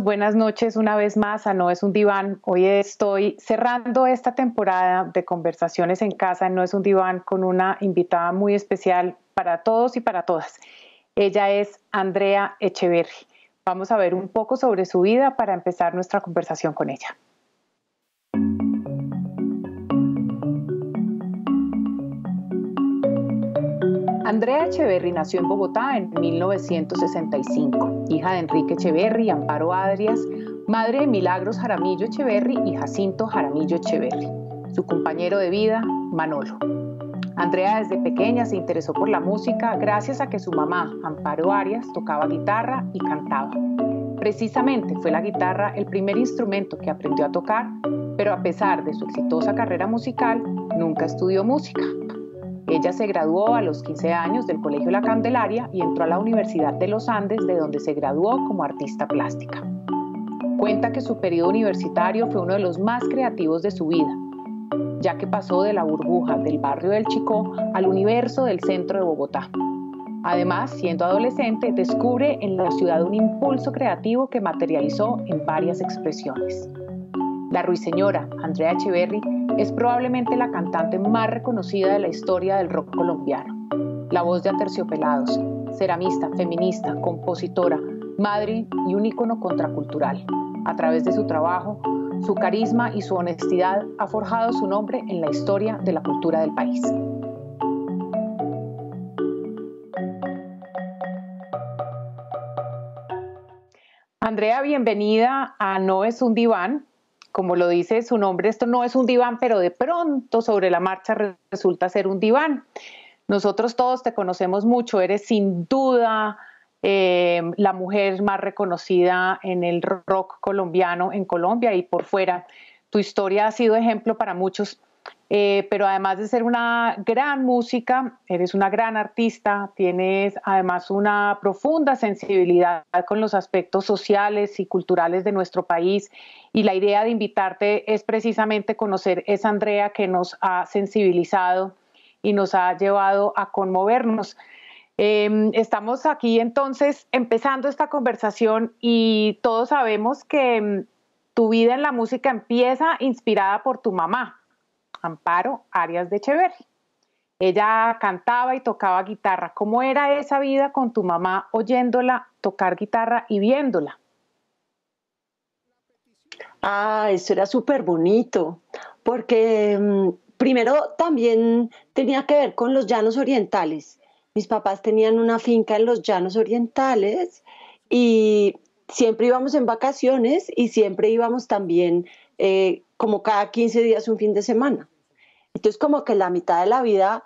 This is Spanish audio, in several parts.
buenas noches una vez más a ah, No es un diván. Hoy estoy cerrando esta temporada de conversaciones en casa en No es un diván con una invitada muy especial para todos y para todas. Ella es Andrea Echeverri. Vamos a ver un poco sobre su vida para empezar nuestra conversación con ella. Andrea Echeverri nació en Bogotá en 1965, hija de Enrique y Amparo Adrias, madre de Milagros Jaramillo Echeverri y Jacinto Jaramillo Echeverri, su compañero de vida, Manolo. Andrea desde pequeña se interesó por la música gracias a que su mamá, Amparo Arias, tocaba guitarra y cantaba. Precisamente fue la guitarra el primer instrumento que aprendió a tocar, pero a pesar de su exitosa carrera musical, nunca estudió música. Ella se graduó a los 15 años del Colegio La Candelaria y entró a la Universidad de los Andes, de donde se graduó como artista plástica. Cuenta que su periodo universitario fue uno de los más creativos de su vida, ya que pasó de la burbuja del barrio del Chicó al universo del centro de Bogotá. Además, siendo adolescente, descubre en la ciudad un impulso creativo que materializó en varias expresiones. La ruiseñora Andrea Echeverri es probablemente la cantante más reconocida de la historia del rock colombiano. La voz de Aterciopelados, ceramista, feminista, compositora, madre y un ícono contracultural. A través de su trabajo, su carisma y su honestidad ha forjado su nombre en la historia de la cultura del país. Andrea, bienvenida a No es un diván como lo dice su nombre, esto no es un diván, pero de pronto sobre la marcha resulta ser un diván. Nosotros todos te conocemos mucho, eres sin duda eh, la mujer más reconocida en el rock colombiano en Colombia y por fuera. Tu historia ha sido ejemplo para muchos eh, pero además de ser una gran música, eres una gran artista, tienes además una profunda sensibilidad con los aspectos sociales y culturales de nuestro país y la idea de invitarte es precisamente conocer esa Andrea que nos ha sensibilizado y nos ha llevado a conmovernos. Em, estamos aquí entonces empezando esta conversación y todos sabemos que em, tu vida en la música empieza inspirada por tu mamá Amparo Arias de Echeverri. Ella cantaba y tocaba guitarra. ¿Cómo era esa vida con tu mamá oyéndola tocar guitarra y viéndola? Ah, eso era súper bonito, porque mm, primero también tenía que ver con los llanos orientales. Mis papás tenían una finca en los llanos orientales y siempre íbamos en vacaciones y siempre íbamos también eh, como cada 15 días un fin de semana. Entonces como que la mitad de la vida,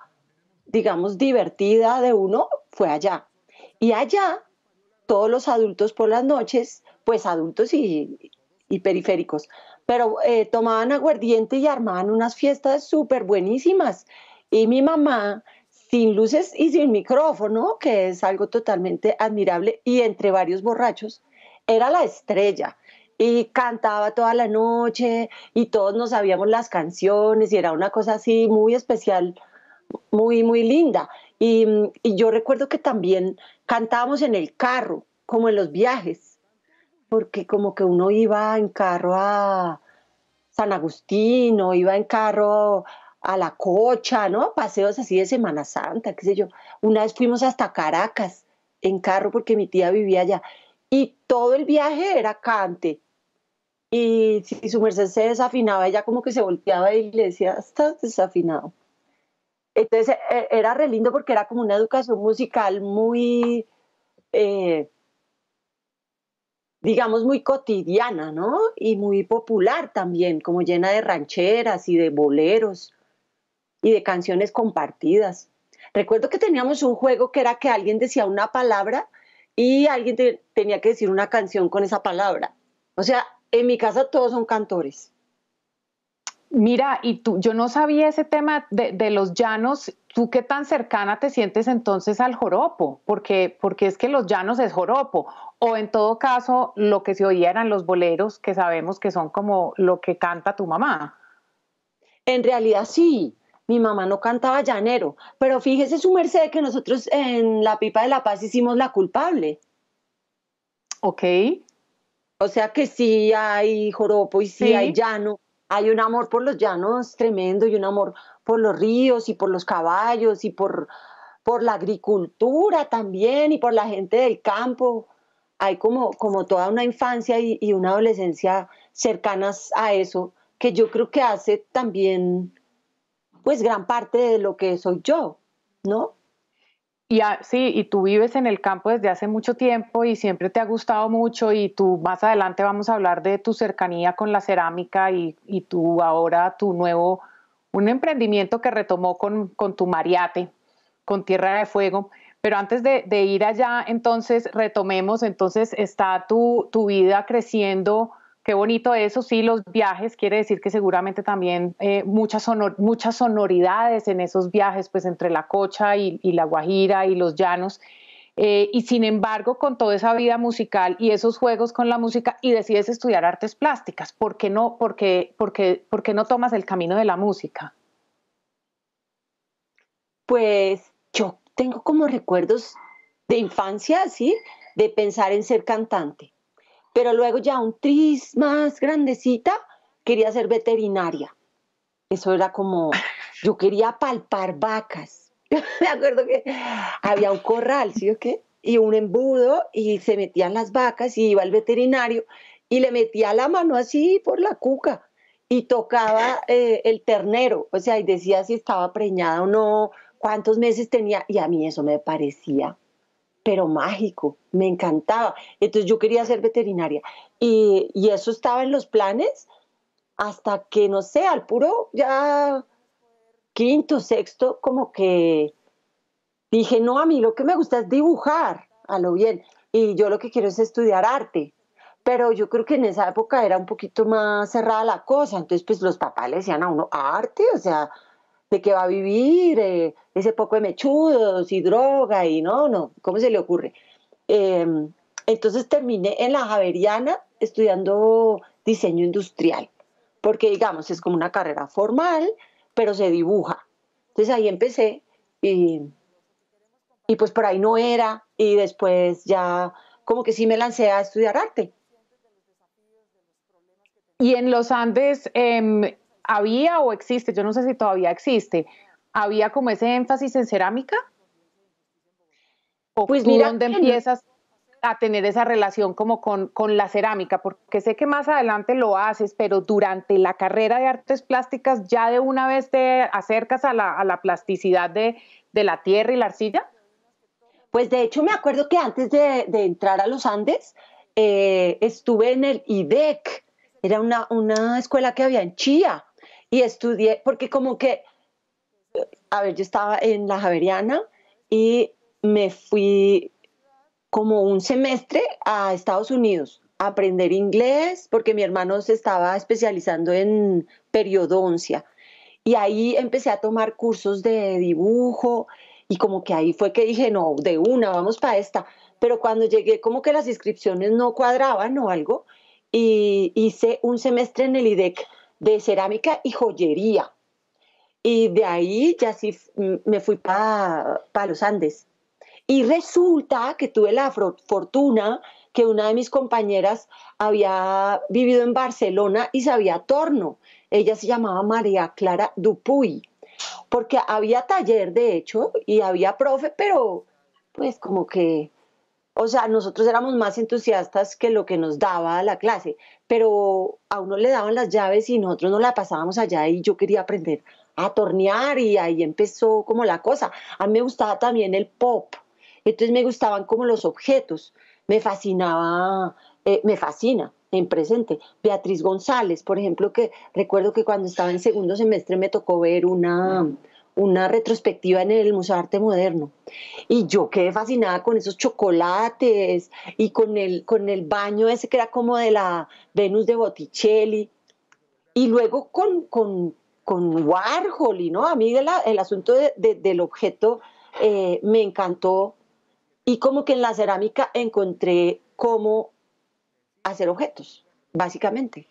digamos, divertida de uno fue allá. Y allá, todos los adultos por las noches, pues adultos y, periféricos, pero eh, tomaban aguardiente y armaban unas fiestas súper buenísimas. Y mi mamá, sin luces y sin micrófono, que es algo totalmente admirable, y entre varios borrachos, era la estrella y cantaba toda la noche y todos nos sabíamos las canciones y era una cosa así muy especial, muy, muy linda. Y, yo recuerdo que también cantábamos en el carro, como en los viajes, porque como que uno iba en carro a San Agustín o iba en carro a la cocha, ¿no? Paseos así de Semana Santa, qué sé yo. Una vez fuimos hasta Caracas en carro porque mi tía vivía allá y todo el viaje era cante y si su merced se desafinaba, ella como que se volteaba y le decía, estás desafinado. Entonces e, era re lindo porque era como una educación musical muy, eh, digamos, muy cotidiana, ¿no? Y muy popular también, como llena de rancheras y de boleros y de canciones compartidas. Recuerdo que teníamos un juego que era que alguien decía una palabra y alguien tenía que decir una canción con esa palabra. O sea, en mi casa todos son cantores. Mira, y tú, yo no sabía ese tema de, los llanos. ¿Tú qué tan cercana te sientes entonces al joropo? Porque, porque es que los llanos es joropo. O en todo caso, lo que se oía eran los boleros, que sabemos que son como lo que canta tu mamá. En realidad sí. Mi mamá no cantaba llanero, pero fíjese su merced que nosotros en La Pipa de la Paz hicimos La Culpable. Ok. O sea que sí hay joropo y sí, hay llano. Hay un amor por los llanos tremendo y un amor por los ríos y por los caballos y por, por la agricultura también y por la gente del campo. Hay como, como toda una infancia y, y una adolescencia cercanas a eso, que yo creo que hace también pues gran parte de lo que soy yo, ¿no? sí, y tú vives en el campo desde hace mucho tiempo y siempre te ha gustado mucho y tú más adelante vamos a hablar de tu cercanía con la cerámica y, tú ahora tu nuevo, un emprendimiento que retomó con, con tu mariate, con Tierra de Fuego. Pero antes de, de, ir allá, entonces retomemos, entonces está tu, tu vida creciendo Qué bonito eso, sí, los viajes, quiere decir que seguramente también eh, muchas, sonoridades en esos viajes, pues entre la cocha y, la guajira y los llanos. Eh, y sin embargo, con toda esa vida musical y esos juegos con la música, y decides estudiar artes plásticas, ¿por qué no, porque porque por qué no tomas el camino de la música? Pues yo tengo como recuerdos de infancia, ¿sí? De pensar en ser cantante. Pero luego ya un tris más grandecita, quería ser veterinaria. Eso era como, yo quería palpar vacas. Me acuerdo que había un corral, ¿sí o qué? Y un embudo y se metían las vacas y iba el veterinario y le metía la mano así por la cuca y tocaba eh, el ternero, o sea, y decía si estaba preñada o no, cuántos meses tenía, y a mí eso me parecía pero mágico, me encantaba. Entonces yo quería ser veterinaria y, eso estaba en los planes hasta que, no sé, al puro ya quinto, sexto, como que dije, no, a mí lo que me gusta es dibujar, a lo bien, y yo lo que quiero es estudiar arte. Pero yo creo que en esa época era un poquito más cerrada la cosa, entonces pues los papás le decían a uno, arte, o sea, de que va a vivir eh, ese poco de mechudos y droga y no, no, ¿cómo se le ocurre? Em, entonces terminé en la Javeriana estudiando diseño industrial, porque digamos, es como una carrera formal, pero se dibuja. Entonces ahí empecé y, pues por ahí no era y después ya como que sí me lancé a estudiar arte. Y en los Andes, em, había o existe, yo no sé si todavía existe, había como ese énfasis en cerámica. ¿O pues dónde empiezas a tener esa relación como con, la cerámica? Porque sé que más adelante lo haces, pero durante la carrera de artes plásticas ya de una vez te acercas a la, plasticidad de, la tierra y la arcilla. Pues de hecho me acuerdo que antes de, entrar a los Andes eh, estuve en el IDEC, era una, una escuela que había en Chía y estudié, porque como que, a ver, yo estaba en la Javeriana y me fui como un semestre a Estados Unidos a aprender inglés, porque mi hermano se estaba especializando en periodoncia. Y ahí empecé a tomar cursos de dibujo y como que ahí fue que dije, no, de una, vamos para esta. Pero cuando llegué, como que las inscripciones no cuadraban o algo, y hice un semestre en el IDEC de cerámica y joyería. Y de ahí ya sí me fui para pa los Andes. Y resulta que tuve la fortuna que una de mis compañeras había vivido en Barcelona y sabía torno. Ella se llamaba María Clara Dupuy, porque había taller de hecho y había profe, pero pues como que, o sea, nosotros éramos más entusiastas que lo que nos daba la clase, pero a uno le daban las llaves y nosotros no la pasábamos allá y yo quería aprender a tornear y ahí empezó como la cosa. A mí me gustaba también el pop, entonces me gustaban como los objetos, me fascinaba, eh, me fascina en presente. Beatriz González, por ejemplo, que recuerdo que cuando estaba en segundo semestre me tocó ver una, una retrospectiva en el Museo Arte Moderno. Y yo quedé fascinada con esos chocolates y con el, con el baño ese que era como de la Venus de Botticelli. Y luego con, Warhol, y ¿no? A mí el, asunto del objeto eh, me encantó. Y como que en la cerámica encontré cómo hacer objetos, básicamente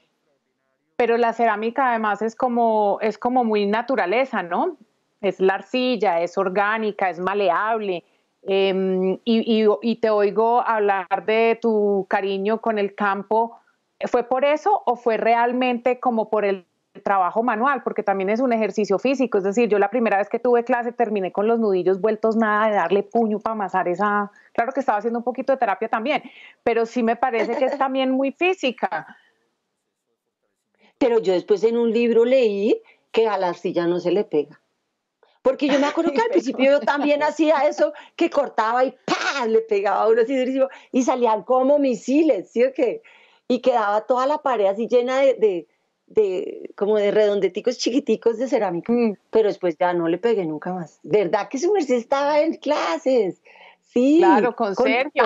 pero la cerámica además es como, es como muy naturaleza, ¿no? es la arcilla, es orgánica, es maleable. Em, y, y, te oigo hablar de tu cariño con el campo. ¿Fue por eso o fue realmente como por el trabajo manual? Porque también es un ejercicio físico. Es decir, yo la primera vez que tuve clase terminé con los nudillos vueltos nada de darle puño para amasar esa. Claro que estaba haciendo un poquito de terapia también, pero sí me parece que es también muy física. Pero yo después en un libro leí que a la arcilla no se le pega. Porque yo me acuerdo que al principio yo también hacía eso, que cortaba y ¡pam! le pegaba a uno así durísimo y salían como misiles, ¿sí o qué? Y quedaba toda la pared así llena de, de, como de redondeticos chiquiticos de cerámica. Mm. Pero después ya no le pegué nunca más. ¿Verdad que su merced estaba en clases? Sí. Claro, con, Sergio.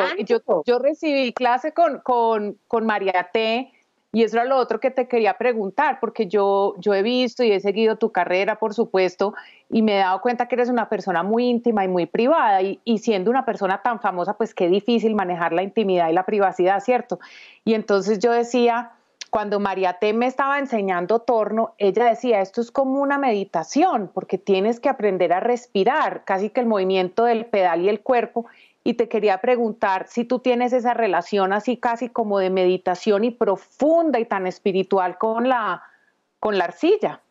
Yo, recibí clase con, con, con María T y eso era lo otro que te quería preguntar, porque yo, yo he visto y he seguido tu carrera, por supuesto, y me he dado cuenta que eres una persona muy íntima y muy privada, y, y siendo una persona tan famosa, pues qué difícil manejar la intimidad y la privacidad, ¿cierto? Y entonces yo decía, cuando María T me estaba enseñando torno, ella decía, esto es como una meditación, porque tienes que aprender a respirar, casi que el movimiento del pedal y el cuerpo, y te quería preguntar si tú tienes esa relación así casi como de meditación y profunda y tan espiritual con la, con la arcilla.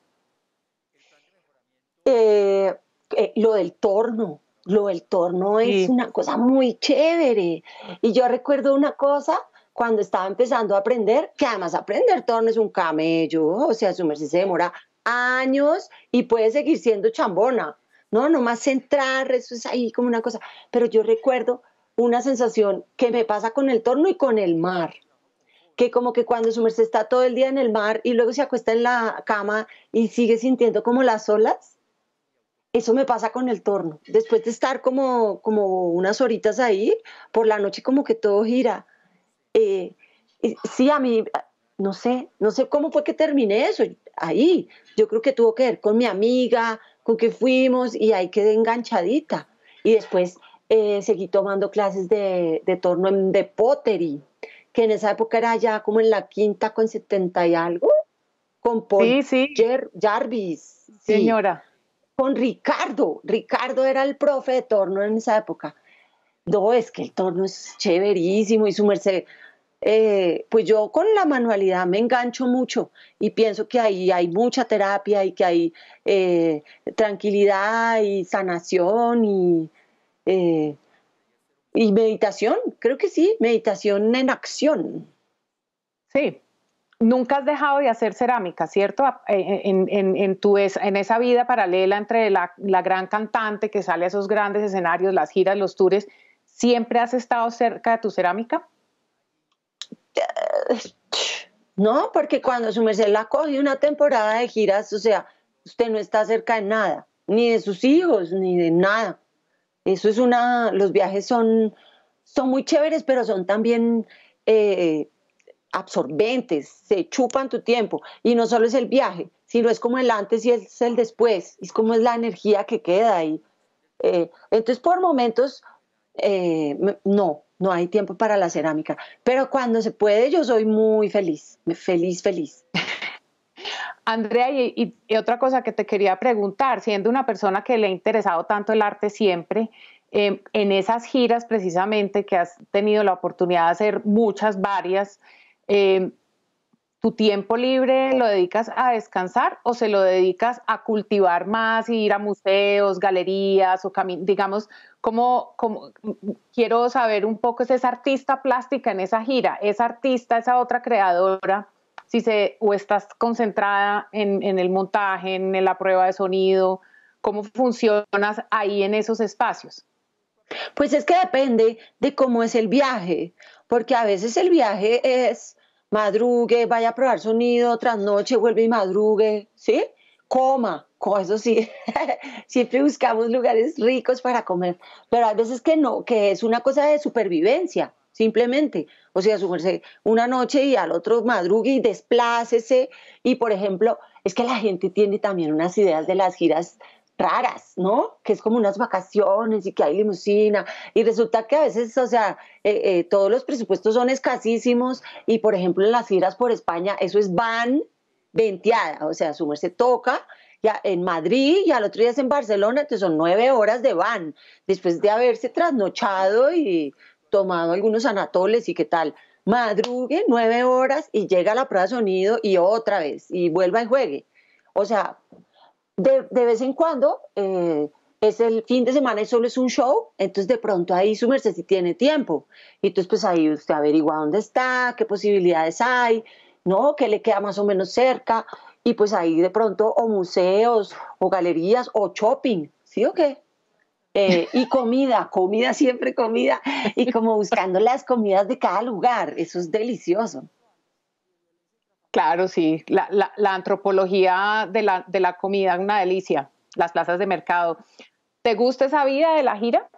Eh, eh, lo del torno, lo del torno es una cosa muy chévere. Y yo recuerdo una cosa cuando estaba empezando a aprender, que además aprender torno es un camello, o sea, su merced se demora años y puede seguir siendo chambona no, nomás entrar, eso es ahí como una cosa. Pero yo recuerdo una sensación que me pasa con el torno y con el mar, que como que cuando su merced está todo el día en el mar y luego se acuesta en la cama y sigue sintiendo como las olas, eso me pasa con el torno. Después de estar como, como unas horitas ahí, por la noche como que todo gira. Eh, sí, a mí, no sé, no sé cómo fue que terminé eso ahí. Yo creo que tuvo que ver con mi amiga, con que fuimos y ahí quedé enganchadita. Y después eh, seguí tomando clases de, de torno en, de pottery, que en esa época era ya como en la quinta con 70 y algo, con Paul Jarvis. Señora. Con Ricardo. Ricardo era el profe de torno en esa época. No, es que el torno es chéverísimo y su merced eh, pues yo con la manualidad me engancho mucho y pienso que ahí hay mucha terapia y que hay eh, tranquilidad y sanación y, eh, y meditación, creo que sí, meditación en acción. Sí, nunca has dejado de hacer cerámica, ¿cierto? En, en esa vida paralela entre la, la, gran cantante que sale a esos grandes escenarios, las giras, los tours, ¿siempre has estado cerca de tu cerámica? no, porque cuando su merced la coge una temporada de giras, o sea, usted no está cerca de nada, ni de sus hijos, ni de nada. Eso es una, los viajes son, son muy chéveres, pero son también eh, absorbentes, se chupan tu tiempo. Y no solo es el viaje, sino es como el antes y es el después, es como es la energía que queda ahí. Eh, entonces, por momentos, eh, no, no hay tiempo para la cerámica. Pero cuando se puede, yo soy muy feliz, feliz, feliz. Andrea, y, otra cosa que te quería preguntar, siendo una persona que le ha interesado tanto el arte siempre, em, en esas giras precisamente que has tenido la oportunidad de hacer muchas, varias, eh, ¿Tu tiempo libre lo dedicas a descansar o se lo dedicas a cultivar más, ir a museos, galerías o digamos, cómo, como quiero saber un poco, es esa artista plástica en esa gira, esa artista, esa otra creadora, si se, o estás concentrada en, el montaje, en la prueba de sonido, cómo funcionas ahí en esos espacios. Pues es que depende de cómo es el viaje, porque a veces el viaje es madrugue, vaya a probar sonido, noche vuelve y madrugue, ¿sí? Coma, eso sí, siempre buscamos lugares ricos para comer, pero hay veces que no, que es una cosa de supervivencia, simplemente. O sea, sumerse una noche y al otro madrugue y desplácese. Y por ejemplo, es que la gente tiene también unas ideas de las giras raras, ¿no? Que es como unas vacaciones y que hay limusina. Y resulta que a veces, o sea, eh, eh, todos los presupuestos son escasísimos y, por ejemplo, en las giras por España, eso es van venteada, o sea, su se toca ya en Madrid y al otro día es en Barcelona, entonces son nueve horas de van, después de haberse trasnochado y tomado algunos anatoles y qué tal. Madrugue nueve horas y llega la prueba de sonido y otra vez y vuelva y juegue. O sea, de, vez en cuando eh, es el fin de semana y solo es un show, entonces de pronto ahí su si tiene tiempo. Y entonces pues ahí usted averigua dónde está, qué posibilidades hay, ¿no? ¿Qué le queda más o menos cerca? Y pues ahí de pronto o museos, o galerías, o shopping, ¿sí o qué? Eh, y comida, comida, siempre comida, y como buscando las comidas de cada lugar, eso es delicioso. Claro, sí. La, la, antropología de la, de la comida una delicia, las plazas de mercado. ¿Te gusta esa vida de la gira?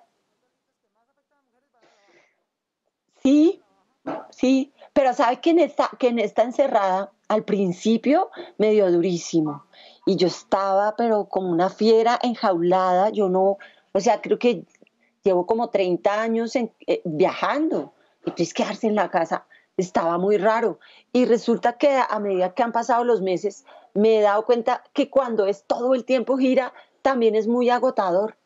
Sí, sí, pero ¿sabes que en esta, encerrada al principio me dio durísimo y yo estaba pero como una fiera enjaulada, yo no, o sea, creo que llevo como 30 años en, eh, Y viajando, entonces quedarse en la casa estaba muy raro. Y resulta que a medida que han pasado los meses, me he dado cuenta que cuando es todo el tiempo gira, también es muy agotador.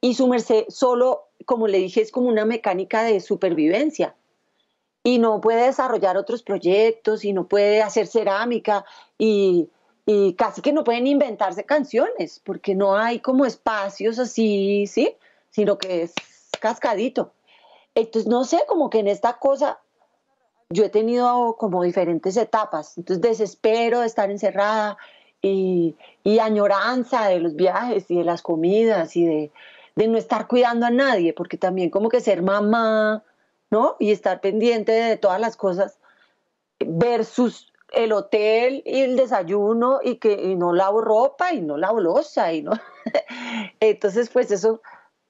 Y su merced solo, como le dije, es como una mecánica de supervivencia. Y no puede desarrollar otros proyectos y no puede hacer cerámica y, y casi que no pueden inventarse canciones porque no hay como espacios así, ¿sí? Sino que es cascadito. Entonces, no sé, como que en esta cosa yo he tenido como diferentes etapas, entonces desespero de estar encerrada y, añoranza de los viajes y de las comidas y de, no estar cuidando a nadie, porque también como que ser mamá, ¿no? Y estar pendiente de todas las cosas versus el hotel y el desayuno y que no lavo ropa y no lavo losa y no. Entonces, pues eso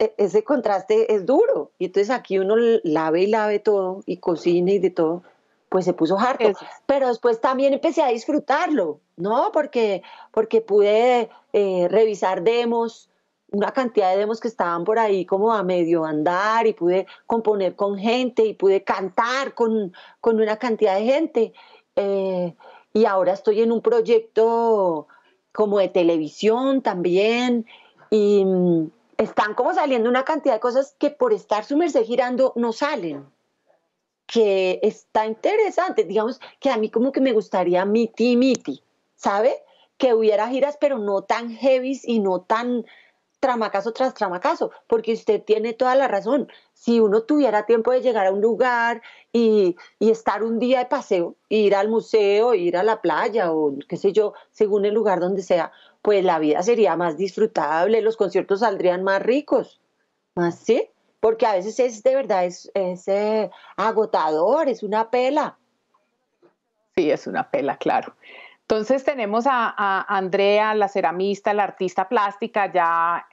e, ese contraste es duro. Y entonces aquí uno lave y lave todo y cocina y de todo, pues se puso harto. Pero después también empecé a disfrutarlo, ¿no? Porque, porque pude eh, revisar demos, una cantidad de demos que estaban por ahí como a medio andar y pude componer con gente y pude cantar con, con una cantidad de gente. Eh, y ahora estoy en un proyecto como de televisión también y, mm, están como saliendo una cantidad de cosas que por estar su merced girando no salen, que está interesante, digamos que a mí como que me gustaría miti miti, ¿sabe? Que hubiera giras pero no tan heavy y no tan tramacaso tras tramacaso, porque usted tiene toda la razón. Si uno tuviera tiempo de llegar a un lugar y, y, estar un día de paseo, ir al museo, ir a la playa o qué sé yo, según el lugar donde sea, pues la vida sería más disfrutable, los conciertos saldrían más ricos, más sí, porque a veces es de verdad es, eh, agotador, es una pela. Sí, es una pela, claro. Entonces tenemos a, Andrea, la ceramista, la artista plástica, ya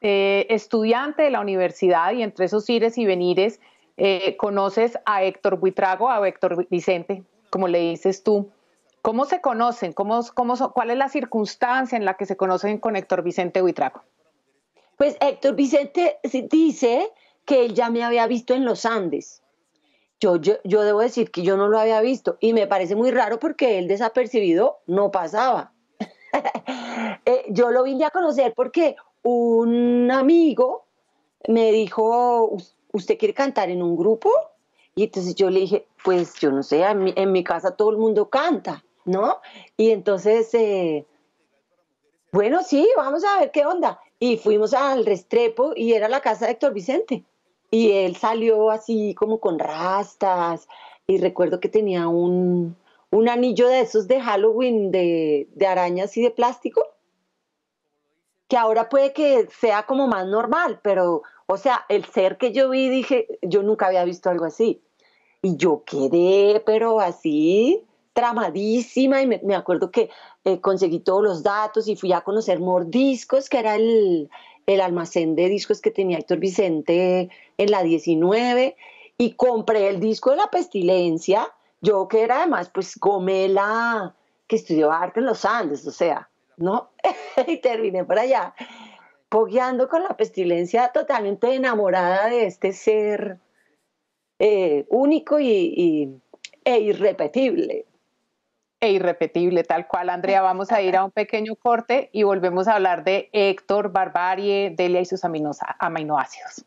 eh, estudiante de la universidad y entre esos ires y venires eh, conoces a Héctor Buitrago, a Héctor Vicente, como le dices tú. ¿Cómo se conocen? ¿Cómo, cómo ¿Cuál es la circunstancia en la que se conocen con Héctor Vicente Huitraco? Pues Héctor Vicente dice que él ya me había visto en los Andes. Yo, yo, debo decir que yo no lo había visto y me parece muy raro porque él desapercibido no pasaba. Eh, yo lo vine a conocer porque un amigo me dijo, ¿usted quiere cantar en un grupo? Y entonces yo le dije, pues yo no sé, en mi casa todo el mundo canta. ¿no? Y entonces, eh, bueno, sí, vamos a ver qué onda. Y fuimos al Restrepo y era la casa de Héctor Vicente. Y él salió así como con rastas y recuerdo que tenía un, anillo de esos de Halloween de, de arañas y de plástico, que ahora puede que sea como más normal, pero, o sea, el ser que yo vi, dije, yo nunca había visto algo así. Y yo quedé, pero así, tramadísima y me, acuerdo que eh, conseguí todos los datos y fui a conocer Mordiscos, que era el, almacén de discos que tenía Héctor Vicente en la 19 y compré el disco de la pestilencia, yo que era además pues gomela que estudió arte en los Andes, o sea, ¿no? y terminé por allá, pogueando con la pestilencia totalmente enamorada de este ser eh, único y, y, e irrepetible e irrepetible, tal cual, Andrea. Vamos a ir a un pequeño corte y volvemos a hablar de Héctor, Barbarie, Delia y sus aminoácidos.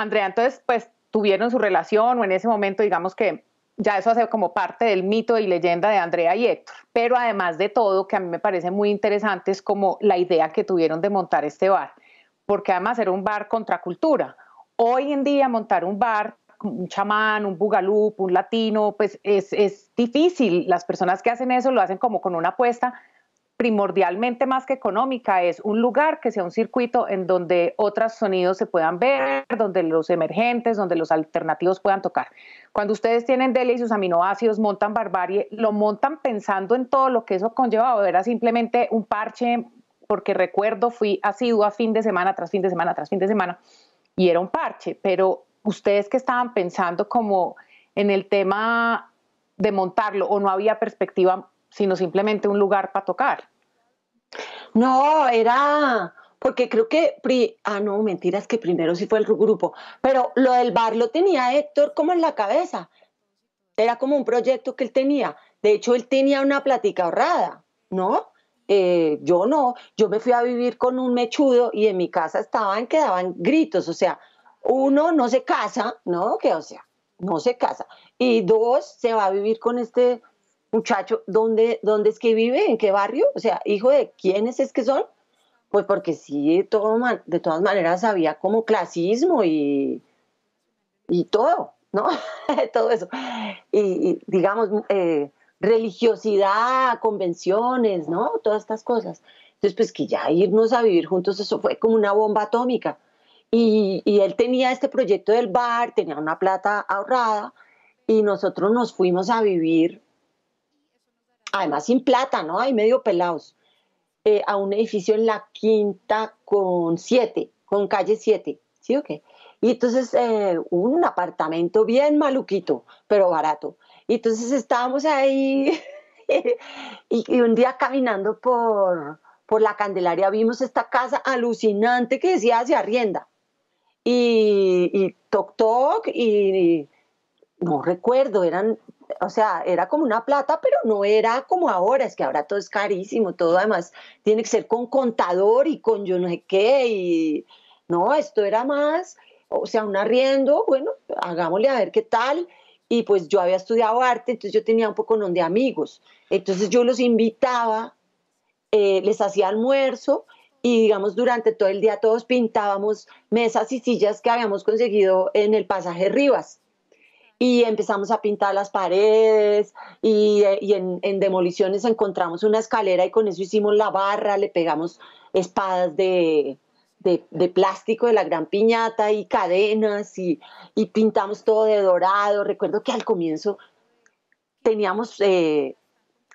Andrea, entonces, pues tuvieron su relación o en ese momento, digamos que ya eso hace como parte del mito y leyenda de Andrea y Héctor. Pero además de todo, que a mí me parece muy interesante es como la idea que tuvieron de montar este bar, porque además era un bar contra cultura. Hoy en día montar un bar, un chamán, un bugalup, un latino, pues es, es difícil. Las personas que hacen eso lo hacen como con una apuesta primordialmente más que económica, es un lugar que sea un circuito en donde otros sonidos se puedan ver, donde los emergentes, donde los alternativos puedan tocar. Cuando ustedes tienen deli y sus aminoácidos, montan barbarie, lo montan pensando en todo lo que eso conllevaba, era simplemente un parche, porque recuerdo fui a fin de semana tras fin de semana tras fin de semana, y era un parche, pero ustedes que estaban pensando como en el tema de montarlo o no había perspectiva sino simplemente un lugar para tocar. No, era porque creo que, pri... ah, no, mentiras, que primero sí fue el grupo, pero lo del bar lo tenía Héctor como en la cabeza. Era como un proyecto que él tenía. De hecho, él tenía una plática ahorrada, ¿no? Eh, yo no, yo me fui a vivir con un mechudo y en mi casa estaban, quedaban gritos, o sea, uno no se casa, ¿no? Que, o sea, no se casa. Y dos, se va a vivir con este muchacho, ¿dónde, ¿dónde es que vive? ¿En qué barrio? O sea, hijo de quiénes es que son? Pues porque sí, de, todas maneras había como clasismo y, y todo, ¿no? todo eso. Y, digamos, eh, religiosidad, convenciones, ¿no? Todas estas cosas. Entonces, pues que ya irnos a vivir juntos, eso fue como una bomba atómica. Y, y él tenía este proyecto del bar, tenía una plata ahorrada, y nosotros nos fuimos a vivir además sin plata, ¿no? Hay medio pelados, eh, a un edificio en la quinta con siete, con calle siete. ¿sí o qué? Y entonces eh, un apartamento bien maluquito, pero barato. Y entonces estábamos ahí y, un día caminando por, la Candelaria vimos esta casa alucinante que decía se arrienda. Y, toc toc y no recuerdo, eran o sea, era como una plata, pero no era como ahora, es que ahora todo es carísimo, todo además tiene que ser con contador y con yo no sé qué, y no, esto era más, o sea, un arriendo, bueno, hagámosle a ver qué tal, y pues yo había estudiado arte, entonces yo tenía un poco de amigos, entonces yo los invitaba, eh, les hacía almuerzo, y digamos durante todo el día todos pintábamos mesas y sillas que habíamos conseguido en el pasaje Rivas y empezamos a pintar las paredes y, eh, en, demoliciones encontramos una escalera y con eso hicimos la barra, le pegamos espadas de, plástico de la gran piñata y cadenas y, pintamos todo de dorado. Recuerdo que al comienzo teníamos eh,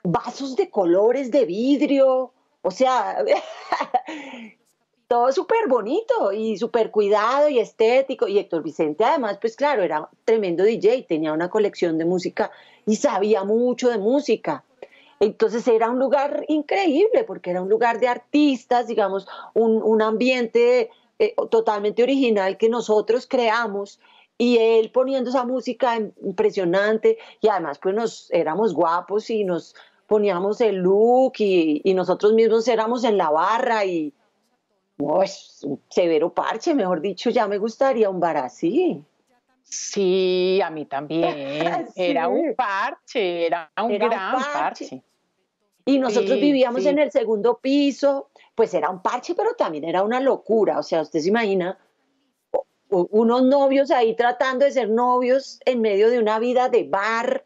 vasos de colores de vidrio, o sea, todo súper bonito y súper cuidado y estético. Y Héctor Vicente, además, pues claro, era tremendo DJ, tenía una colección de música y sabía mucho de música. Entonces era un lugar increíble porque era un lugar de artistas, digamos, un, ambiente eh, totalmente original que nosotros creamos y él poniendo esa música impresionante y además pues nos éramos guapos y nos poníamos el look y nosotros mismos éramos en la barra y, no, es un severo parche, mejor dicho, ya me gustaría un bar así. Sí, a mí también. Ah, era un parche, era un gran parche. Y nosotros vivíamos en el segundo piso, pues era un parche, pero también era una locura. O sea, usted se imagina unos novios ahí tratando de ser novios en medio de una vida de bar,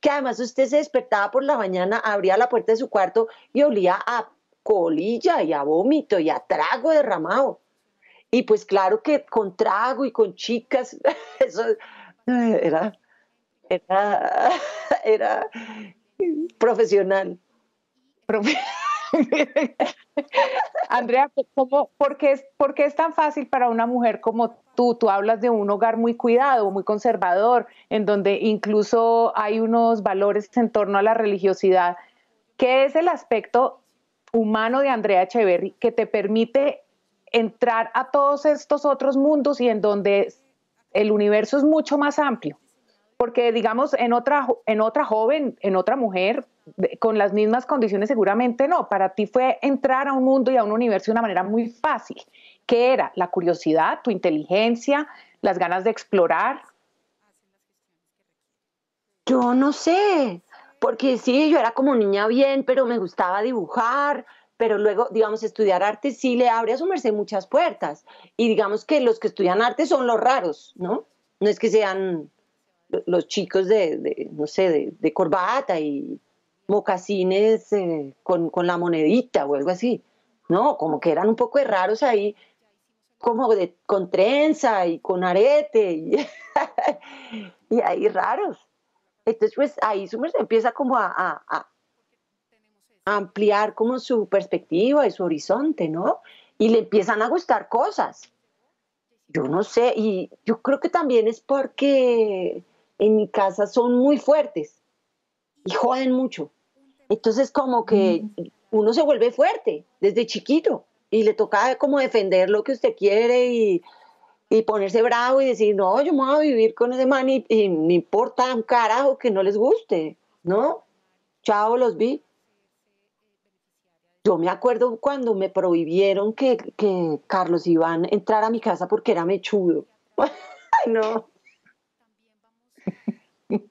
que además usted se despertaba por la mañana, abría la puerta de su cuarto y olía a colilla y a vómito y a trago derramado. Y pues claro que con trago y con chicas, eso era, era, era profesional. Andrea, es, por, qué es, tan fácil para una mujer como tú? Tú hablas de un hogar muy cuidado, muy conservador, en donde incluso hay unos valores en torno a la religiosidad. ¿Qué es el aspecto humano de Andrea Echeverry que te permite entrar a todos estos otros mundos y en donde el universo es mucho más amplio. Porque, digamos, en otra, en otra joven, en otra mujer, con las mismas condiciones seguramente no. Para ti fue entrar a un mundo y a un universo de una manera muy fácil, que era la curiosidad, tu inteligencia, las ganas de explorar. Yo no sé, porque sí, yo era como niña bien, pero me gustaba dibujar, pero luego, digamos, estudiar arte sí le abre a su merced muchas puertas. Y digamos que los que estudian arte son los raros, ¿no? No es que sean los chicos de, no sé, de, corbata y mocasines eh, con, la monedita o algo así. No, como que eran un poco raros ahí, como de, con trenza y con arete y, y ahí raros. Entonces, pues ahí se empieza como a, a, ampliar como su perspectiva y su horizonte, ¿no? Y le empiezan a gustar cosas. Yo no sé, y yo creo que también es porque en mi casa son muy fuertes y joden mucho. Entonces como que mm. uno se vuelve fuerte desde chiquito y le toca como defender lo que usted quiere y y ponerse bravo y decir, no, yo me voy a vivir con ese man y, me importa un carajo que no les guste, ¿no? Chao, los vi. Yo me acuerdo cuando me prohibieron que, que Carlos Iván entrara a mi casa porque era mechudo. Ay, no.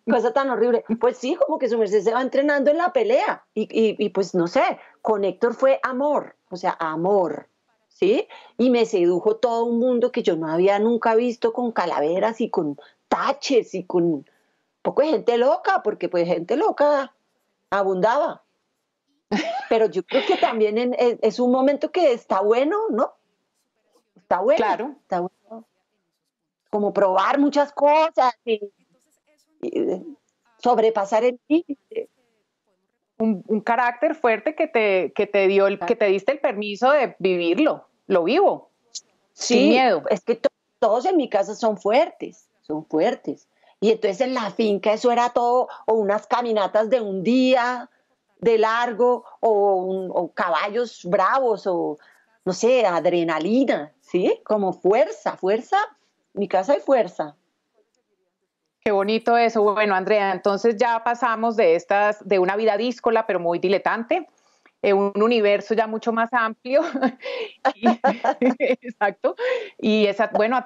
Cosa tan horrible. Pues sí, como que su merced se va entrenando en la pelea. Y, y, y pues no sé, con Héctor fue amor, o sea, amor. ¿sí? Y me sedujo todo un mundo que yo no había nunca visto con calaveras y con taches y con poco de gente loca, porque pues gente loca abundaba. Pero yo creo que también e, es, un momento que está bueno, ¿no? Está bueno. Claro. Está bueno. Como probar muchas cosas y, eh, sobrepasar el límite. Un, un, carácter fuerte que te, que te dio el, que te diste el permiso de vivirlo lo vivo. Sí. Sin miedo. Es que todos en mi casa son fuertes, son fuertes. Y entonces en la finca eso era todo, o unas caminatas de un día de largo, o, caballos bravos, o no sé, adrenalina, ¿sí? Como fuerza, fuerza, mi casa hay fuerza. Qué bonito eso. Bueno, Andrea, entonces ya pasamos de estas, de una vida díscola, pero muy diletante, eh, un universo ya mucho más amplio. y, exacto. Y esa, bueno, a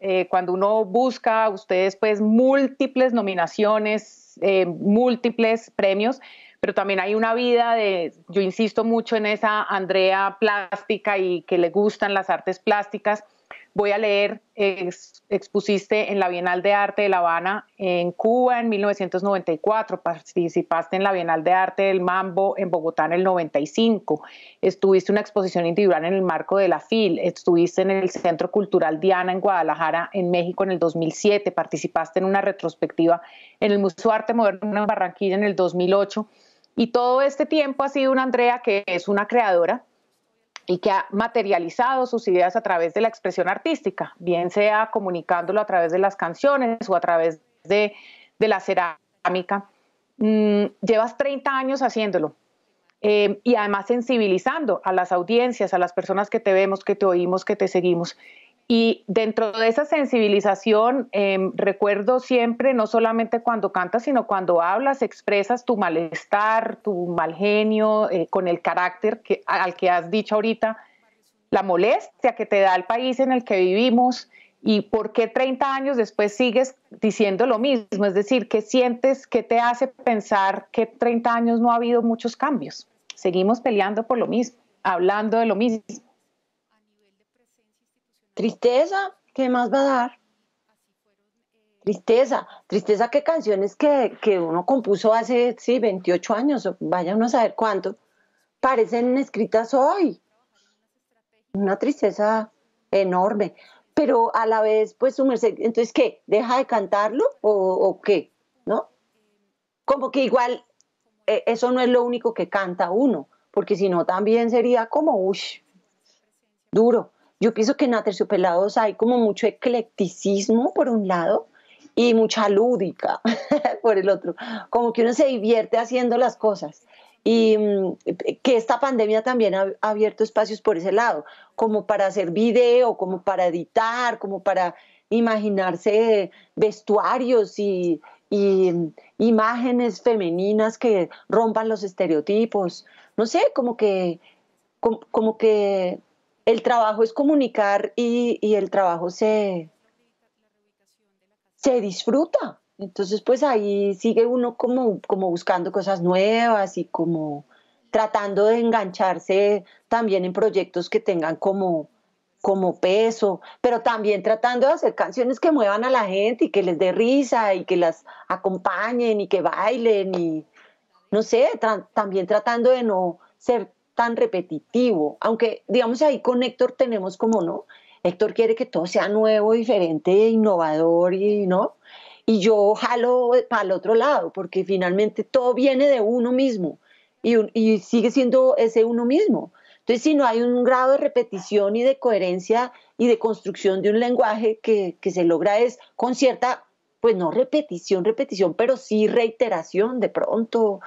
eh, cuando uno busca, ustedes pues múltiples nominaciones, eh, múltiples premios, pero también hay una vida de, yo insisto mucho en esa Andrea plástica y que le gustan las artes plásticas Voy a leer, expusiste en la Bienal de Arte de La Habana en Cuba en 1994, participaste en la Bienal de Arte del Mambo en Bogotá en el 95, estuviste una exposición individual en el marco de la FIL, estuviste en el Centro Cultural Diana en Guadalajara en México en el 2007, participaste en una retrospectiva en el Museo Arte Moderno en Barranquilla en el 2008. Y todo este tiempo ha sido una Andrea que es una creadora, y que ha materializado sus ideas a través de la expresión artística, bien sea comunicándolo a través de las canciones o a través de, la cerámica. Mm, llevas 30 años haciéndolo eh, y además sensibilizando a las audiencias, a las personas que te vemos, que te oímos, que te seguimos. Y dentro de esa sensibilización, em, recuerdo siempre, no solamente cuando cantas, sino cuando hablas, expresas tu malestar, tu mal genio, eh, con el carácter al que has dicho ahorita, la molestia que te da el país en el que vivimos y por qué 30 años después sigues diciendo lo mismo. Es decir, ¿qué sientes, qué te hace pensar que 30 años no ha habido muchos cambios? Seguimos peleando por lo mismo, hablando de lo mismo. Tristeza, ¿qué más va a dar? Tristeza, tristeza que canciones que, que uno compuso hace, sí, 28 años, vaya uno a saber cuánto, parecen escritas hoy. Una tristeza enorme, pero a la vez, pues, su merced, entonces, ¿qué? ¿Deja de cantarlo o, o qué? ¿No? Como que igual eh, eso no es lo único que canta uno, porque si no también sería como, uy, duro. Yo pienso que en Aterciopelados hay como mucho eclecticismo por un lado y mucha lúdica por el otro, como que uno se divierte haciendo las cosas y mm, que esta pandemia también ha abierto espacios por ese lado, como para hacer video, como para editar, como para imaginarse vestuarios y, mm, imágenes femeninas que rompan los estereotipos. No sé, como que, como que el trabajo es comunicar y, y el trabajo se, se disfruta. Entonces, pues ahí sigue uno como, como buscando cosas nuevas y como tratando de engancharse también en proyectos que tengan como, como peso, pero también tratando de hacer canciones que muevan a la gente y que les dé risa y que las acompañen y que bailen y, no sé, también tratando de no ser tan repetitivo, aunque digamos ahí con Héctor tenemos como, ¿no? Héctor quiere que todo sea nuevo, diferente, innovador y, ¿no? Y yo jalo para el otro lado, porque finalmente todo viene de uno mismo y, y sigue siendo ese uno mismo. Entonces, si no hay un grado de repetición y de coherencia y de construcción de un lenguaje que, que se logra es con cierta, pues no repetición, repetición, pero sí reiteración de pronto,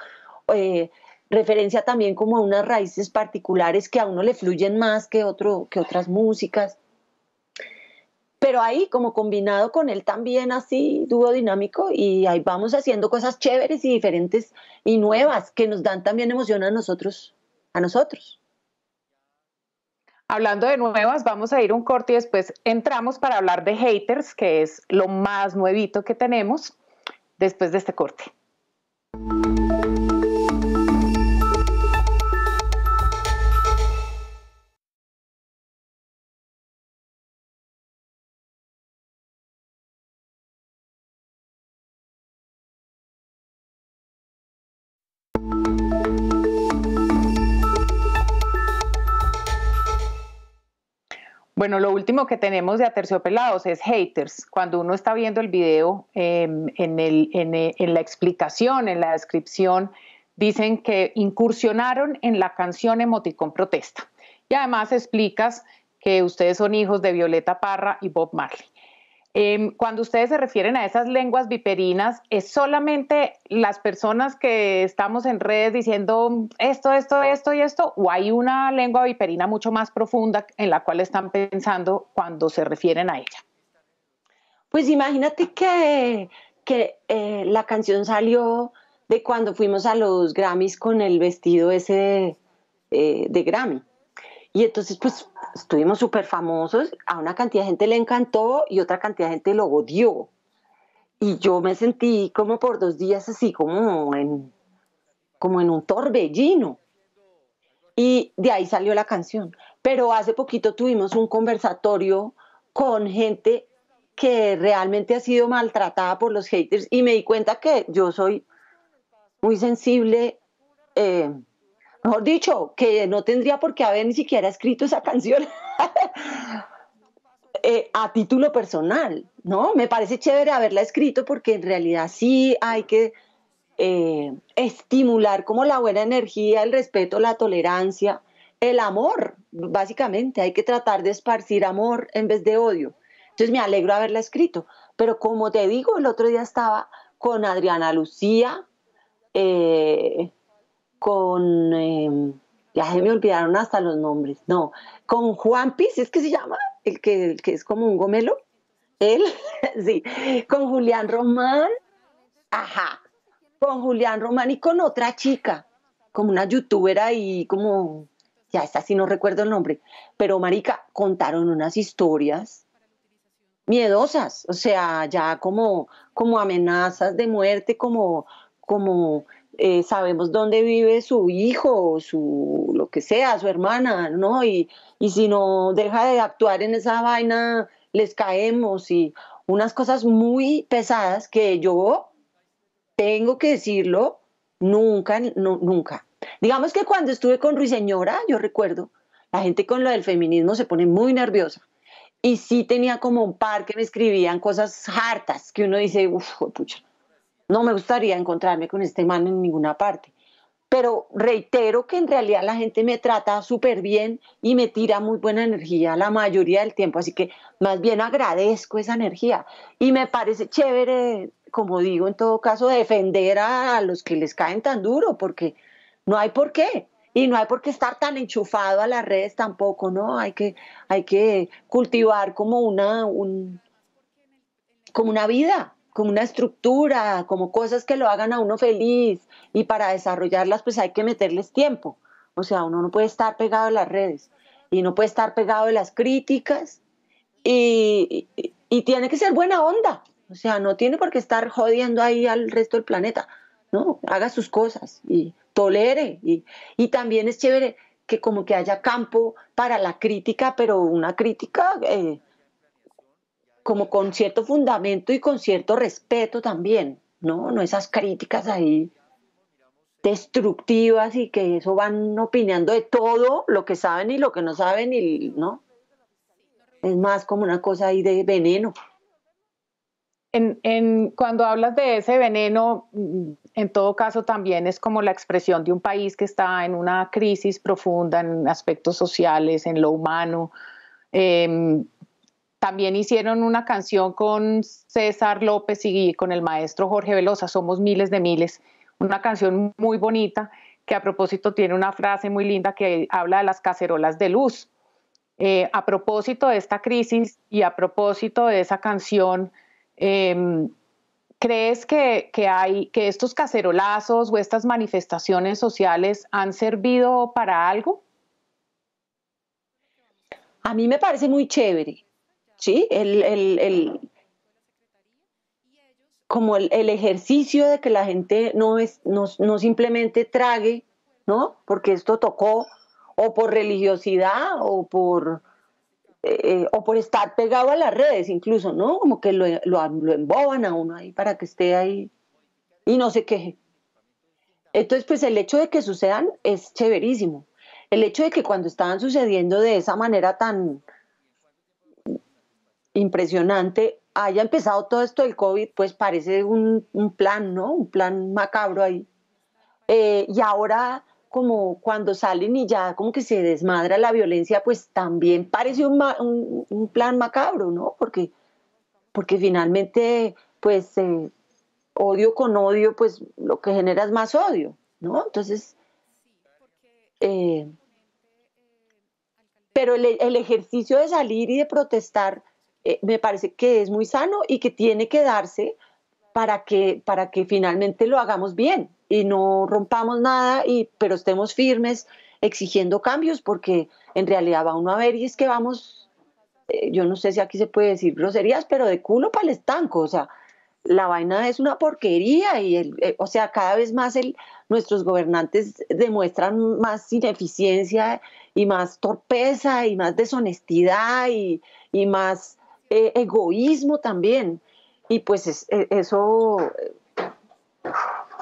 eh, referencia también como a unas raíces particulares que a uno le fluyen más que, otro, que otras músicas. Pero ahí, como combinado con él también así, dúo dinámico, y ahí vamos haciendo cosas chéveres y diferentes y nuevas que nos dan también emoción a nosotros, a nosotros. Hablando de nuevas, vamos a ir un corte y después entramos para hablar de haters, que es lo más nuevito que tenemos después de este corte. Bueno, lo último que tenemos de Aterciopelados es haters. Cuando uno está viendo el video, em, en, e, en, la explicación, en la descripción, dicen que incursionaron en la canción Emoticón Protesta. Y además explicas que ustedes son hijos de Violeta Parra y Bob Marley. Em, cuando ustedes se refieren a esas lenguas viperinas, ¿es solamente las personas que estamos en redes diciendo esto, esto, esto y esto? ¿O hay una lengua viperina mucho más profunda en la cual están pensando cuando se refieren a ella? Pues imagínate que, que eh, la canción salió de cuando fuimos a los Grammys con el vestido ese de eh, Grammy. Y entonces, pues, estuvimos súper famosos, a una cantidad de gente le encantó y otra cantidad de gente lo odió. Y yo me sentí como por dos días así, como en, como en un torbellino. Y de ahí salió la canción. Pero hace poquito tuvimos un conversatorio con gente que realmente ha sido maltratada por los haters y me di cuenta que yo soy muy sensible. Eh, mejor dicho, que no tendría por qué haber ni siquiera escrito esa canción eh, a título personal, ¿no? Me parece chévere haberla escrito porque en realidad sí hay que eh, estimular como la buena energía, el respeto, la tolerancia, el amor, básicamente. Hay que tratar de esparcir amor en vez de odio. Entonces me alegro haberla escrito. Pero como te digo, el otro día estaba con Adriana Lucía, eh, con, em, ya se me olvidaron hasta los nombres, no, con Juan Piz, es que se llama, el que, que es como un gomelo, él, sí, con Julián Román, ajá, con Julián Román y con otra chica, como una youtuber ahí, como, ya está, si no recuerdo el nombre, pero Marica, contaron unas historias miedosas, o sea, ya como, como amenazas de muerte, como, como eh, sabemos dónde vive su hijo, su lo que sea, su hermana, ¿no? Y, y si no deja de actuar en esa vaina, les caemos y unas cosas muy pesadas que yo tengo que decirlo, nunca, no, nunca. Digamos que cuando estuve con Ruiseñora, yo recuerdo, la gente con lo del feminismo se pone muy nerviosa. Y sí tenía como un par que me escribían cosas hartas que uno dice, uff, pucha. No me gustaría encontrarme con este man en ninguna parte. Pero reitero que en realidad la gente me trata súper bien y me tira muy buena energía la mayoría del tiempo. Así que más bien agradezco esa energía. Y me parece chévere, como digo, en todo caso, defender a, los que les caen tan duro, porque no hay por qué. Y no hay por qué estar tan enchufado a las redes tampoco, ¿no? Hay que, hay que cultivar como una, como una vida, como una estructura, como cosas que lo hagan a uno feliz y para desarrollarlas pues hay que meterles tiempo. O sea, uno no puede estar pegado a las redes y no puede estar pegado a las críticas y, tiene que ser buena onda. O sea, no tiene por qué estar jodiendo ahí al resto del planeta. No, haga sus cosas y tolere. Y, también es chévere que como que haya campo para la crítica, pero una crítica eh, como con cierto fundamento y con cierto respeto también, ¿no? No esas críticas ahí destructivas y que eso van opinando de todo lo que saben y lo que no saben y no es más como una cosa ahí de veneno en, cuando hablas de ese veneno en todo caso también es como la expresión de un país que está en una crisis profunda en aspectos sociales en lo humano em, también hicieron una canción con César López y con el maestro Jorge Velosa, Somos Miles de Miles, una canción muy bonita que a propósito tiene una frase muy linda que habla de las cacerolas de luz. Eh, a propósito de esta crisis y a propósito de esa canción, em, ¿crees hay, que estos cacerolazos o estas manifestaciones sociales han servido para algo? A mí me parece muy chévere. ¿sí? El, el, el, como el, ejercicio de que la gente no, es, no, no simplemente trague, ¿no? Porque esto tocó, o por religiosidad, o por, eh, o por estar pegado a las redes incluso, ¿no? Como que lo, lo emboban a uno ahí para que esté ahí y no se queje. Entonces, pues el hecho de que sucedan es chéverísimo. El hecho de que cuando estaban sucediendo de esa manera tan, impresionante. Haya empezado todo esto del COVID, pues parece un, plan, ¿no? Un plan macabro ahí. Eh, y ahora, como cuando salen y ya como que se desmadra la violencia, pues también parece un, plan macabro, ¿no? Porque, porque finalmente, pues, eh, odio con odio, pues lo que genera es más odio, ¿no? Entonces, eh, pero el, ejercicio de salir y de protestar eh, me parece que es muy sano y que tiene que darse para que, para que finalmente lo hagamos bien y no rompamos nada, y, pero estemos firmes exigiendo cambios, porque en realidad va uno a ver y es que vamos, eh, yo no sé si aquí se puede decir groserías, pero de culo para el estanco, o sea, la vaina es una porquería y, el, eh, o sea, cada vez más el, nuestros gobernantes demuestran más ineficiencia y más torpeza y más deshonestidad y, y más eh, egoísmo también. Y pues e, eso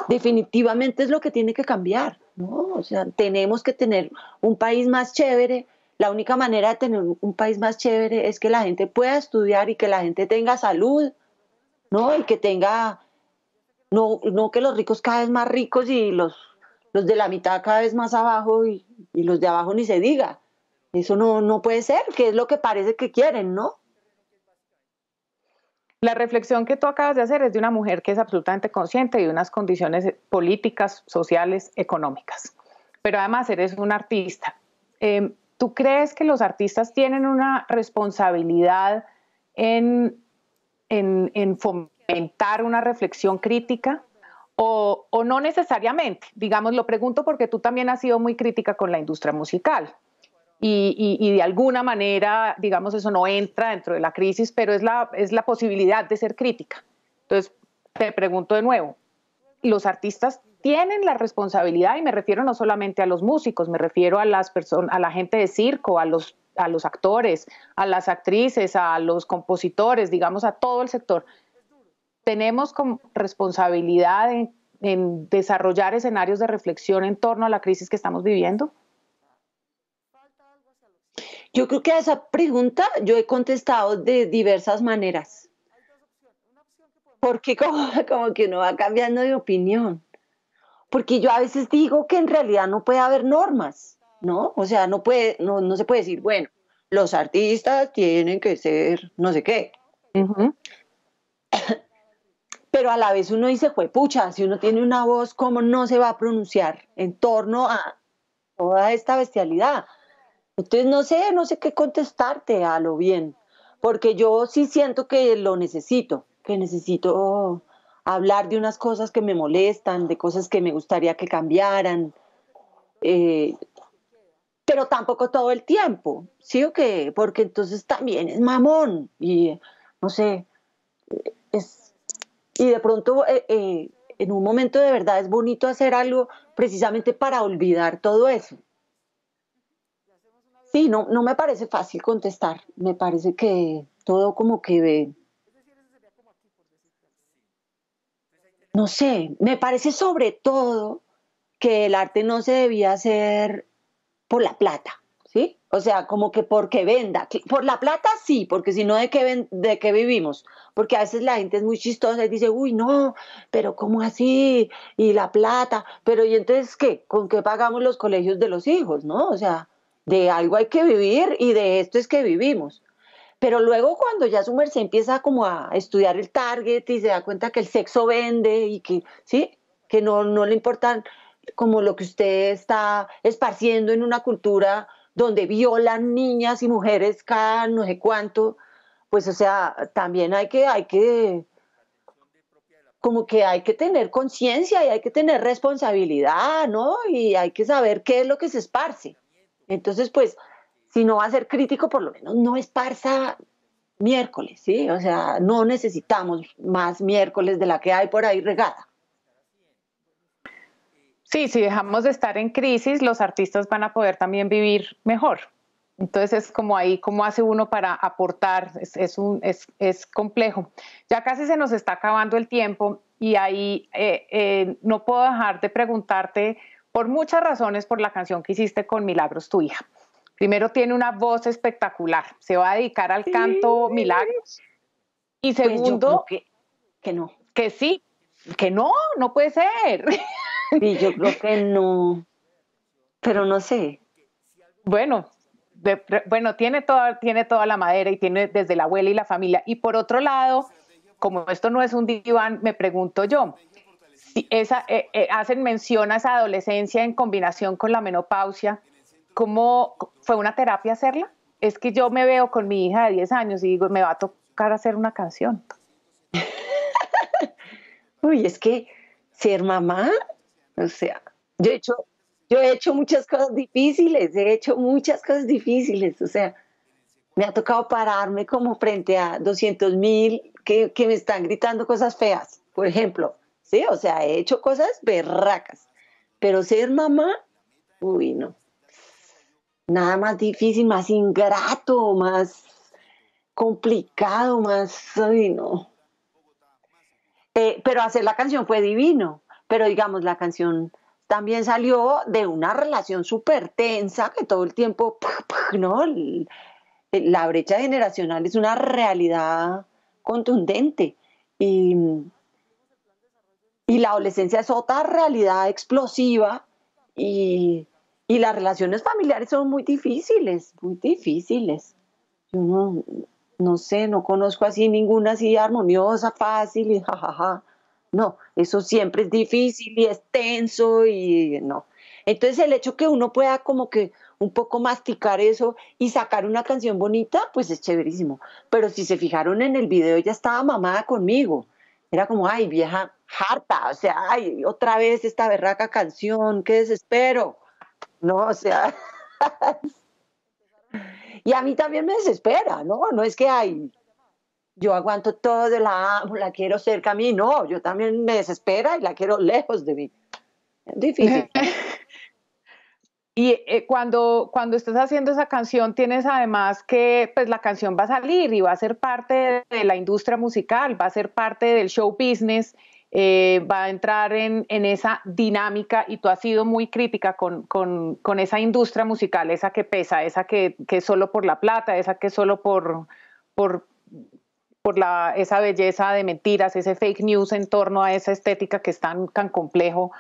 definitivamente es lo que tiene que cambiar, ¿no? O sea, tenemos que tener un país más chévere. La única manera de tener un país más chévere es que la gente pueda estudiar y que la gente tenga salud, ¿no? Y que tenga, no, no que los ricos cada vez más ricos y los, los de la mitad cada vez más abajo y, los de abajo ni se diga. Eso no, no puede ser, que es lo que parece que quieren, ¿no? La reflexión que tú acabas de hacer es de una mujer que es absolutamente consciente de unas condiciones políticas, sociales, económicas. Pero además eres un artista. Em, ¿Tú crees que los artistas tienen una responsabilidad en, en, fomentar una reflexión crítica? O, o, no necesariamente. Digamos, lo pregunto porque tú también has sido muy crítica con la industria musical y, de alguna manera, digamos, eso no entra dentro de la crisis, pero es la, posibilidad de ser crítica. Entonces, te pregunto de nuevo, los artistas tienen la responsabilidad, y me refiero no solamente a los músicos, me refiero a, las a la gente de circo, a los, actores, a las actrices, a los compositores, digamos, a todo el sector. Tenemos como responsabilidad en desarrollar escenarios de reflexión en torno a la crisis que estamos viviendo. Yo creo que a esa pregunta yo he contestado de diversas maneras. Porque como, como que uno va cambiando de opinión. Porque yo a veces digo que en realidad no puede haber normas, ¿no? O sea, no, puede, no, se puede decir, bueno, los artistas tienen que ser no sé qué. Pero a la vez uno dice, pucha, si uno tiene una voz, ¿cómo no se va a pronunciar en torno a toda esta bestialidad? Entonces, no sé, no sé qué contestarte a lo bien, porque yo sí siento que lo necesito, que necesito hablar de unas cosas que me molestan, de cosas que me gustaría que cambiaran, eh, pero tampoco todo el tiempo, ¿sí o qué? Porque entonces también es mamón y, no sé, es, y de pronto... Eh, eh, en un momento de verdad es bonito hacer algo precisamente para olvidar todo eso, Sí, no, no me parece fácil contestar. Me parece que todo como que... No sé, me parece sobre todo que el arte no se debía hacer por la plata, ¿sí? O sea, como que porque venda. Por la plata sí, porque si no, ¿de qué, ¿de qué vivimos? Porque a veces la gente es muy chistosa y dice, uy, no, pero ¿cómo así? Y la plata, pero ¿y entonces qué? ¿Con qué pagamos los colegios de los hijos, no? O sea, de algo hay que vivir y de esto es que vivimos. Pero luego cuando ya su merced empieza como a estudiar el target y se da cuenta que el sexo vende y que, ¿sí? Que no, no le importan como lo que usted está esparciendo en una cultura donde violan niñas y mujeres cada no sé cuánto, pues o sea, también hay que, hay que, como que hay que tener conciencia y hay que tener responsabilidad, ¿no? Y hay que saber qué es lo que se esparce. Entonces, pues, si no va a ser crítico, por lo menos no esparza miércoles, ¿sí? O sea, no necesitamos más miércoles de la que hay por ahí regada. Sí, si dejamos de estar en crisis, los artistas van a poder también vivir mejor. Entonces es como ahí, cómo hace uno para aportar, es, un, es, complejo. Ya casi se nos está acabando el tiempo y ahí eh, eh, no puedo dejar de preguntarte por muchas razones por la canción que hiciste con Milagros, tu hija. Primero tiene una voz espectacular, se va a dedicar al canto Milagros. Y pues segundo, que, no. Que sí, que no, no puede ser. Y yo creo que no, pero no sé. Bueno, bueno, tiene toda, tiene toda la madera y tiene desde la abuela y la familia. Y por otro lado, como esto no es un diván, me pregunto yo, esa, eh, eh, hacen mención a esa adolescencia en combinación con la menopausia. ¿Cómo fue una terapia hacerla? Es que yo me veo con mi hija de 10 años y digo, me va a tocar hacer una canción. Uy, es que ser mamá, o sea, yo he hecho, yo he hecho muchas cosas difíciles, he hecho muchas cosas difíciles, o sea, me ha tocado pararme como frente a 200 mil que, que me están gritando cosas feas, por ejemplo o sea, he hecho cosas berracas, pero ser mamá, uy, no. Nada más difícil, más ingrato, más complicado, más, uy, no. Eh, pero hacer la canción fue divino, pero digamos, la canción también salió de una relación súper tensa que todo el tiempo, ¿no? La brecha generacional es una realidad contundente y, y la adolescencia es otra realidad explosiva y, y las relaciones familiares son muy difíciles, muy difíciles. Yo no, sé, no conozco así ninguna así armoniosa, fácil y jajaja. No, eso siempre es difícil y es tenso y no. Entonces el hecho que uno pueda como que un poco masticar eso y sacar una canción bonita, pues es chéverísimo. Pero si se fijaron en el video, ya estaba mamada conmigo. Era como, ay vieja, harta, o sea, ay, otra vez esta berraca canción, qué desespero, ¿no? O sea, y a mí también me desespera, ¿no? No es que, hay, yo aguanto todo, la la quiero cerca a mí, no, yo también me desespera y la quiero lejos de mí. Es difícil. Y eh, cuando, cuando estás haciendo esa canción, tienes además que, pues la canción va a salir y va a ser parte de la industria musical, va a ser parte del show business. Eh, va a entrar en, esa dinámica y tú has sido muy crítica con, esa industria musical, esa que pesa, esa que, es solo por la plata, esa que es solo por, esa belleza de mentiras, ese fake news en torno a esa estética que es tan, complejo,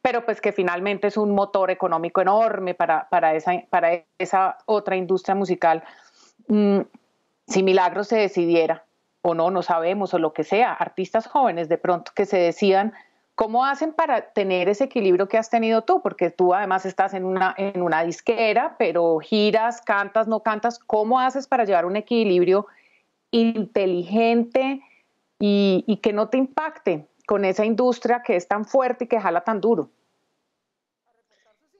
pero pues que finalmente es un motor económico enorme para, esa, otra industria musical. Mm, si Milagro se decidiera o no, no sabemos, o lo que sea, artistas jóvenes de pronto que se decidan cómo hacen para tener ese equilibrio que has tenido tú, porque tú además estás en una, en una disquera, pero giras, cantas, no cantas, ¿cómo haces para llevar un equilibrio inteligente y, y que no te impacte con esa industria que es tan fuerte y que jala tan duro?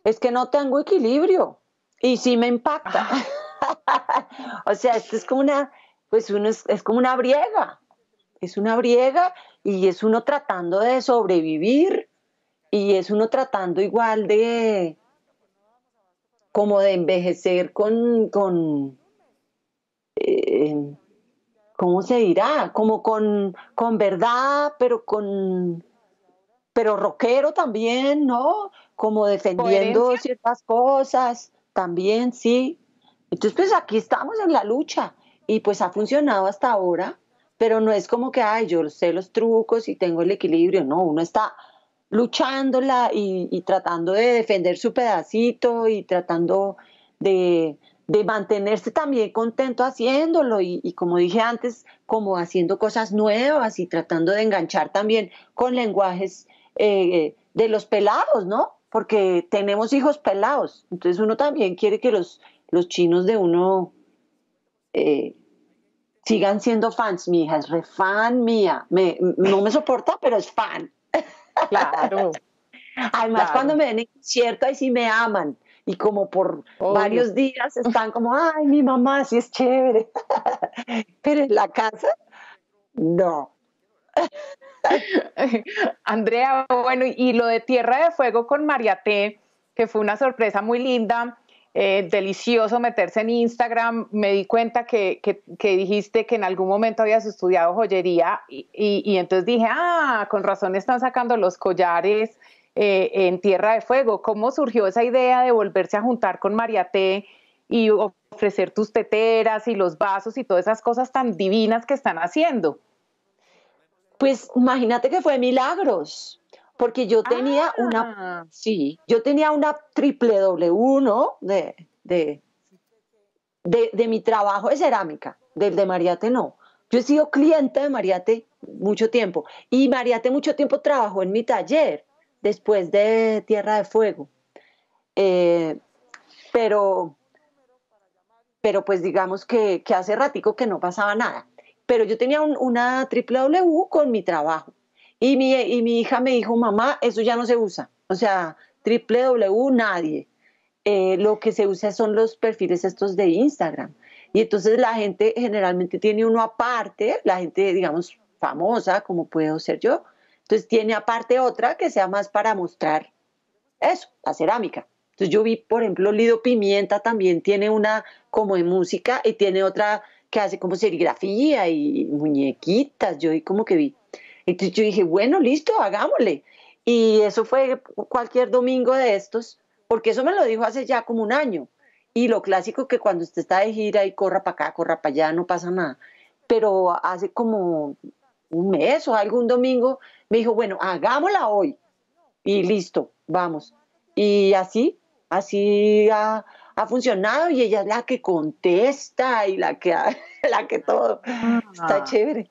Es que no tengo equilibrio y sí me impacta. Ah. o sea, esto es como una pues uno es, como una briega, es una briega y es uno tratando de sobrevivir y es uno tratando igual de como de envejecer con, eh, ¿cómo se dirá? Como con, verdad, pero con, pero rockero también, ¿no? Como defendiendo ciertas cosas, también, sí. Entonces, pues aquí estamos en la lucha y pues ha funcionado hasta ahora, pero no es como que, ay, yo sé los trucos y tengo el equilibrio, no, uno está luchándola y, tratando de defender su pedacito y tratando de, mantenerse también contento haciéndolo y, como dije antes, como haciendo cosas nuevas y tratando de enganchar también con lenguajes eh, de los pelados, ¿no? Porque tenemos hijos pelados, entonces uno también quiere que los, los chinos de uno eh, sigan siendo fans. Mi hija es re fan mía. no me soporta, pero es fan. Claro. Además, cuando me ven en concierto, ahí sí me aman. Y como por varios días están como, ay, mi mamá sí es chévere. pero en la casa, no. Andrea, bueno, y lo de Tierra de Fuego con Mariate, que fue una sorpresa muy linda eh, delicioso meterse en Instagram. Me di cuenta que, dijiste que en algún momento habías estudiado joyería y, entonces dije, ah, con razón están sacando los collares eh, en Tierra de Fuego. ¿Cómo surgió esa idea de volverse a juntar con María T y ofrecer tus teteras y los vasos y todas esas cosas tan divinas que están haciendo? Pues imagínate que fue milagros porque yo tenía una, ah. sí, yo tenía una triple W, ¿no? De, de, mi trabajo de cerámica, del de Mariate no. Yo he sido cliente de Mariate mucho tiempo y Mariate mucho tiempo trabajó en mi taller después de Tierra de Fuego. Eh, pero, pero pues digamos que, hace ratico que no pasaba nada. Pero yo tenía una triple W con mi trabajo. Y mi, hija me dijo, mamá, eso ya no se usa. O sea, triple W, nadie. Eh, lo que se usa son los perfiles estos de Instagram. Y entonces la gente generalmente tiene uno aparte, la gente, digamos, famosa, como puedo ser yo. Entonces tiene aparte otra que sea más para mostrar eso, la cerámica. Entonces yo vi, por ejemplo, Lido Pimienta también tiene una como de música y tiene otra que hace como serigrafía y muñequitas. Yo vi como que vi. Entonces yo dije, bueno, listo, hagámosle. Y eso fue cualquier domingo de estos, porque eso me lo dijo hace ya como un año. Y lo clásico que cuando usted está de gira y corra para acá, corra para allá, no pasa nada. Pero hace como un mes o algún domingo me dijo, bueno, hagámosla hoy. Y listo, vamos. Y así, así ha, funcionado y ella es la que contesta y la que, la que todo. Está ah. chévere.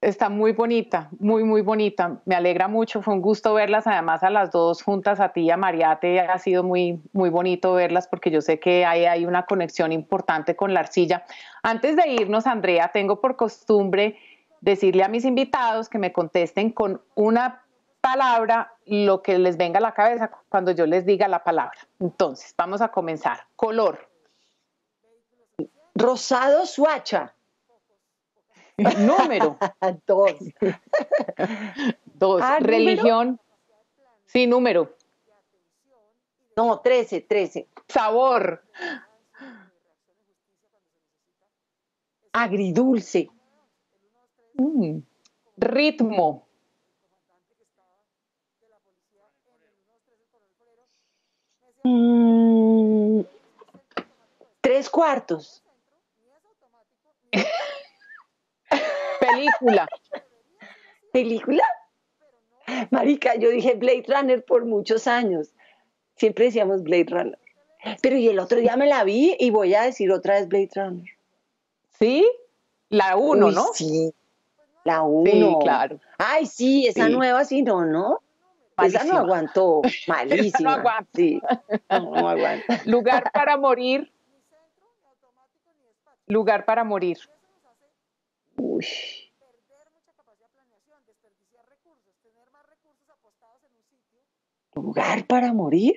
Está muy bonita, muy, muy bonita. Me alegra mucho, fue un gusto verlas además a las dos juntas, a ti y a Mariate. Ha sido muy, muy bonito verlas porque yo sé que hay, hay una conexión importante con la arcilla. Antes de irnos, Andrea, tengo por costumbre decirle a mis invitados que me contesten con una palabra lo que les venga a la cabeza cuando yo les diga la palabra. Entonces, vamos a comenzar. Color. Rosado suacha. Número. Dos. Dos. Ah, Religión. Sí, número. No, trece, trece. Sabor. Agridulce. Mm. Ritmo. Mm. Tres cuartos. película. ¿Película? Marica, yo dije Blade Runner por muchos años. Siempre decíamos Blade Runner. Pero y el otro día me la vi y voy a decir otra vez Blade Runner. ¿Sí? La 1, ¿no? Sí. La 1. claro. Ay, sí, esa nueva sí, no, ¿no? Esa no aguantó. Malísima. no aguanta. Sí. Lugar para morir. Lugar para morir. Uy. ¿Lugar para morir?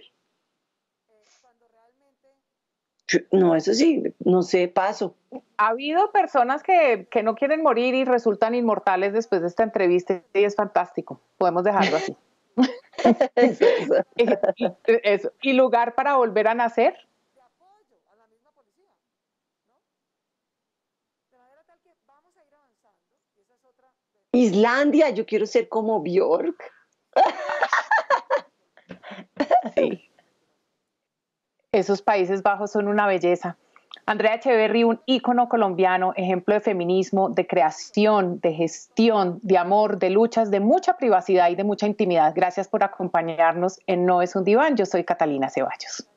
no, eso sí, no sé, paso. Ha habido personas que, no quieren morir y resultan inmortales después de esta entrevista y es fantástico. Podemos dejarlo así. ¿Y lugar para volver a nacer? Islandia, yo quiero ser como Bjork. Sí. Esos Países Bajos son una belleza. Andrea Echeverry, un ícono colombiano, ejemplo de feminismo, de creación, de gestión, de amor, de luchas, de mucha privacidad y de mucha intimidad. Gracias por acompañarnos en No es un diván. Yo soy Catalina Ceballos.